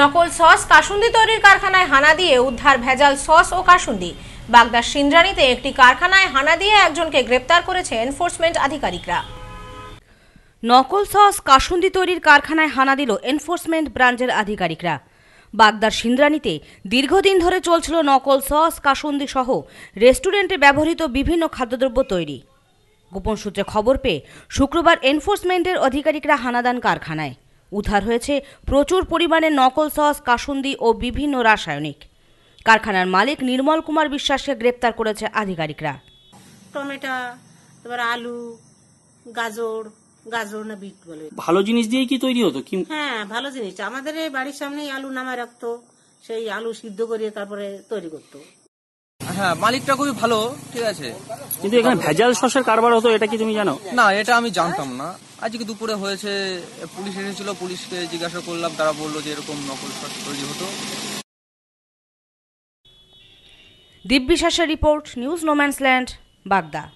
নকল সস কাসুন্দি তৈরির কারখানায় হানা দিয়ে উদ্ধার ভেজাল সস ও কাসুন্দি বাগদার সিন্দ্রানিতে একটি কারখানায় হানা দিয়ে একজনকে গ্রেপ্তার করেছে এনফোর্সমেন্ট আধিকারিকরা নকল সস কাসুন্দি তৈরির কারখানায় হানা দিল এনফোর্সমেন্ট ব্রাঞ্চের আধিকারিকরা বাগদার সিন্দ্রানিতে দীর্ঘদিন ধরে চলছিল নকল সস কাসুন্দি সহ রেস্টুরেন্টে ব্যবহৃত বিভিন্ন খাদ্যদ্রব্য তৈরি গোপন সূত্রে খবর পেয়ে শুক্রবার এনফোর্সমেন্টের অধিকারিকরা হানাদান কারখানায় উদ্ধার হয়েছে প্রচুর পরিমাণে নকল সস কাসুন্দি ও বিভিন্ন রাসায়নিক কারখানার মালিক নির্মল কুমার বিশ্বাসকে গ্রেপ্তার করেছে আধিকারিকরা টমেটো আলু গাজর গাজর না বিট বলে ভালো জিনিস দিয়ে কি তৈরি হতো হ্যাঁ ভালো জিনিস আমাদের বাড়ির সামনেই আলু নামায় রাখতো সেই আলু সিদ্ধ করে তারপরে তৈরি করতো হ্যাঁ মালিকটা খুবই ভালো ঠিক আছে কিন্তু এখানে ভেজাল সসের কারবার হতো এটা কি তুমি জানো না এটা আমি জানতাম না আজকে দুপুরে হয়েছে পুলিশ এসেছিল পুলিশকে জিজ্ঞাসা করলাম তারা বললো যে এরকম নকল সস তৈরি হতো দিব্যি রিপোর্ট নিউজ নোম্যান্সল্যান্ড বাগদা